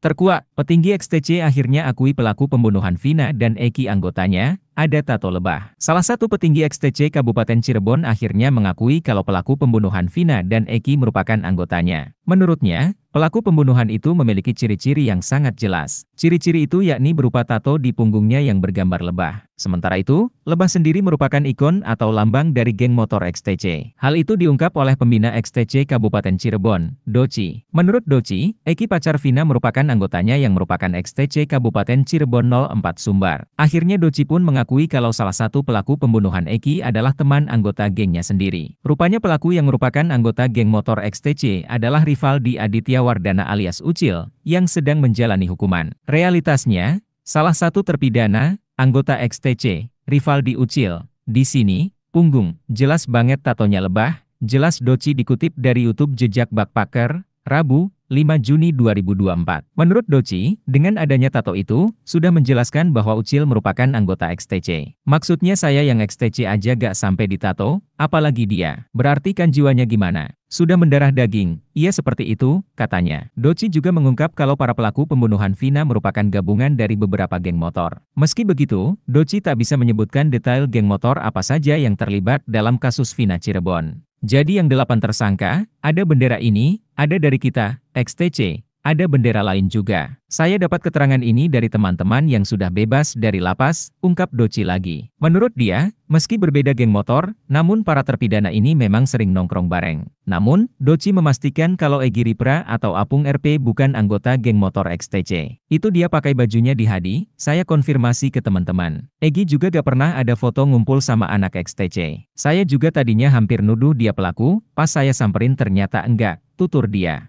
Terkuak, petinggi XTC akhirnya akui pelaku pembunuhan Vina dan Eki anggotanya, ada tato lebah. Salah satu petinggi XTC Kabupaten Cirebon akhirnya mengakui kalau pelaku pembunuhan Vina dan Eki merupakan anggotanya. Menurutnya, pelaku pembunuhan itu memiliki ciri-ciri yang sangat jelas. Ciri-ciri itu yakni berupa tato di punggungnya yang bergambar lebah. Sementara itu, lebah sendiri merupakan ikon atau lambang dari geng motor XTC. Hal itu diungkap oleh pembina XTC Kabupaten Cirebon, Doci. Menurut Doci, Eki pacar Vina merupakan anggotanya yang merupakan XTC Kabupaten Cirebon 04 Sumbar. Akhirnya Doci pun mengakui kalau salah satu pelaku pembunuhan Eki adalah teman anggota gengnya sendiri. Rupanya pelaku yang merupakan anggota geng motor XTC adalah Rif Rivaldi Aditya Wardana alias Ucil, yang sedang menjalani hukuman. Realitasnya, salah satu terpidana, anggota XTC, Rivaldi Ucil, di sini, punggung, jelas banget tatonya lebah, jelas Doci dikutip dari YouTube jejak Bakpaker, Rabu, 5 Juni 2024. Menurut Doci, dengan adanya tato itu, sudah menjelaskan bahwa Ucil merupakan anggota XTC. Maksudnya saya yang XTC aja gak sampai ditato, apalagi dia. Berarti kan jiwanya gimana? Sudah mendarah daging, iya seperti itu, katanya. Doci juga mengungkap kalau para pelaku pembunuhan Vina merupakan gabungan dari beberapa geng motor. Meski begitu, Doci tak bisa menyebutkan detail geng motor apa saja yang terlibat dalam kasus Vina Cirebon. Jadi yang delapan tersangka, ada bendera ini, ada dari kita, XTC. Ada bendera lain juga. Saya dapat keterangan ini dari teman-teman yang sudah bebas dari lapas, ungkap Doci lagi. Menurut dia, meski berbeda geng motor, namun para terpidana ini memang sering nongkrong bareng. Namun, Doci memastikan kalau Egi Ripra atau Apung RP bukan anggota geng motor XTC. Itu dia pakai bajunya di Hadi, saya konfirmasi ke teman-teman. Egi juga gak pernah ada foto ngumpul sama anak XTC. Saya juga tadinya hampir nuduh dia pelaku, pas saya samperin ternyata enggak, tutur dia.